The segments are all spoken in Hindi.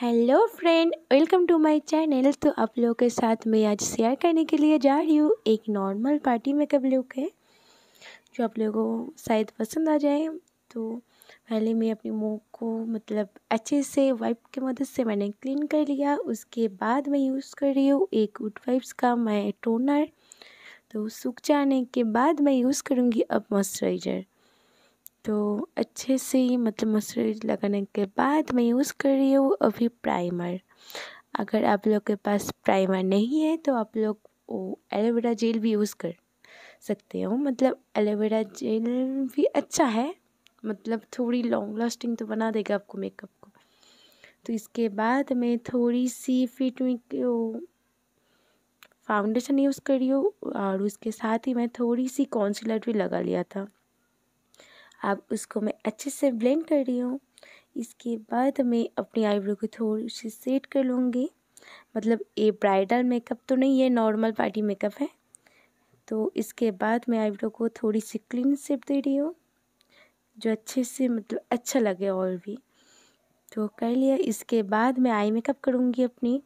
hello friend welcome to my channel तो आप लोगों के साथ मैं आज शेयर करने के लिए जा रही हूँ एक नॉर्मल पार्टी मेकअप लुक है जो आप लोगों को शायद पसंद आ जाए तो पहले मैं अपने मुंह को मतलब अच्छे से वाइप की मदद से मैंने क्लीन कर लिया उसके बाद मैं यूज़ कर रही हूँ एक वुड वाइप्स का मैं टोनर तो सूख जाने के बाद मैं यूज़ करूँगी अब मॉइस्चराइज़र तो अच्छे से मतलब मॉइस्चराइज लगाने के बाद मैं यूज़ कर रही हूँ अभी प्राइमर अगर आप लोग के पास प्राइमर नहीं है तो आप लोग वो एलोवेरा जेल भी यूज़ कर सकते हो मतलब एलोवेरा जेल भी अच्छा है मतलब थोड़ी लॉन्ग लास्टिंग तो बना देगा आपको मेकअप को तो इसके बाद मैं थोड़ी सी फिट फाउंडेशन यूज़ कर रही हूँ और उसके साथ ही मैं थोड़ी सी कॉन्सिलर भी लगा लिया था अब उसको मैं अच्छे से ब्लेंड कर रही हूँ इसके बाद मैं अपनी आईब्रो को थोड़ी सी सेट कर लूँगी मतलब ये ब्राइडल मेकअप तो नहीं है नॉर्मल पार्टी मेकअप है तो इसके बाद मैं आईब्रो को थोड़ी सी क्लीन सेप दे रही हूँ जो अच्छे से मतलब अच्छा लगे और भी तो कर लिया इसके बाद मैं आई मेकअप करूँगी अपनी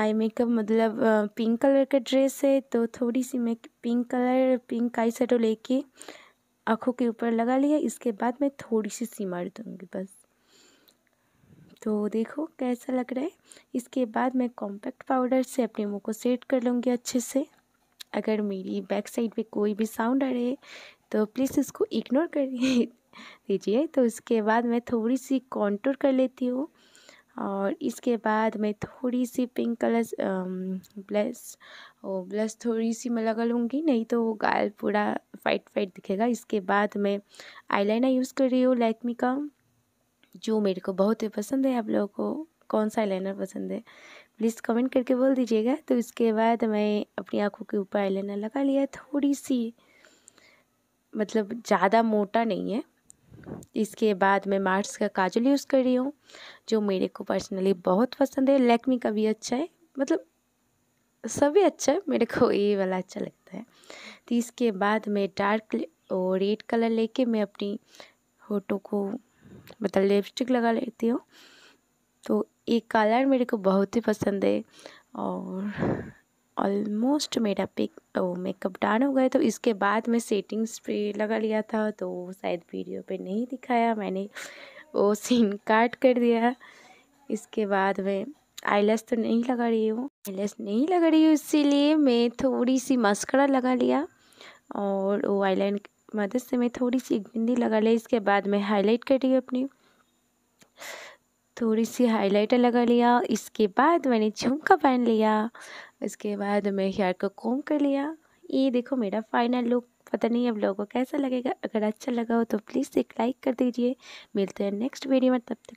आई मेकअप मतलब पिंक कलर का ड्रेस है तो थोड़ी सी मैं pink colour pink eye shadow लेके आँखों के ऊपर लगा लिया इसके बाद मैं थोड़ी सी सिमर दूँगी बस तो देखो कैसा लग रहा है इसके बाद मैं कॉम्पैक्ट पाउडर से अपने मुंह को सेट कर लूँगी अच्छे से अगर मेरी बैक साइड पे कोई भी साउंड आ रहे तो प्लीज़ इसको इग्नोर कर दीजिए तो इसके बाद मैं थोड़ी सी कॉन्टूर कर लेती हूँ और इसके बाद मैं थोड़ी सी पिंक कलर ब्लस वो ब्लस थोड़ी सी मैं लगा लूँगी नहीं तो वो गाल पूरा फाइट फाइट दिखेगा इसके बाद मैं आईलाइनर यूज़ कर रही हूँ लैक्मी का जो मेरे को बहुत ही पसंद है आप लोगों को कौन सा आईलाइनर पसंद है प्लीज़ कमेंट करके बोल दीजिएगा तो इसके बाद मैं अपनी आँखों के ऊपर लाइनर लगा लिया थोड़ी सी मतलब ज़्यादा मोटा नहीं है इसके बाद मैं मार्स का काजल यूज़ कर रही हूँ जो मेरे को पर्सनली बहुत पसंद है लैक्मी का भी अच्छा है मतलब सभी अच्छा है मेरे को ये वाला अच्छा लगता है तो इसके बाद मैं डार्क और रेड कलर लेके मैं अपनी फोटो को मतलब लिपस्टिक लगा लेती हूँ तो ये कलर मेरे को बहुत ही पसंद है और ऑलमोस्ट मेरा पिक मेकअप डन हो गया तो इसके बाद मैं सेटिंग्स पे लगा लिया था तो शायद वीडियो पे नहीं दिखाया मैंने वो सीन काट कर दिया इसके बाद मैं आईलेस तो नहीं लगा रही हूँ आईलेस नहीं लगा रही हूँ इसीलिए मैं थोड़ी सी मस्करा लगा लिया और वो आईलाइन लाइन मदद से मैं थोड़ी सी बिंदी लगा ली इसके बाद मैं हाईलाइट कर रही हूँ अपनी थोड़ी सी हाईलाइटर लगा लिया इसके बाद मैंने झुमका पहन लिया उसके बाद मैं हेयर को कॉम कर लिया ये देखो मेरा फाइनल लुक पता नहीं अब लोगों को कैसा लगेगा अगर अच्छा लगा हो तो प्लीज़ एक लाइक कर दीजिए मिलते हैं नेक्स्ट वीडियो में तब तक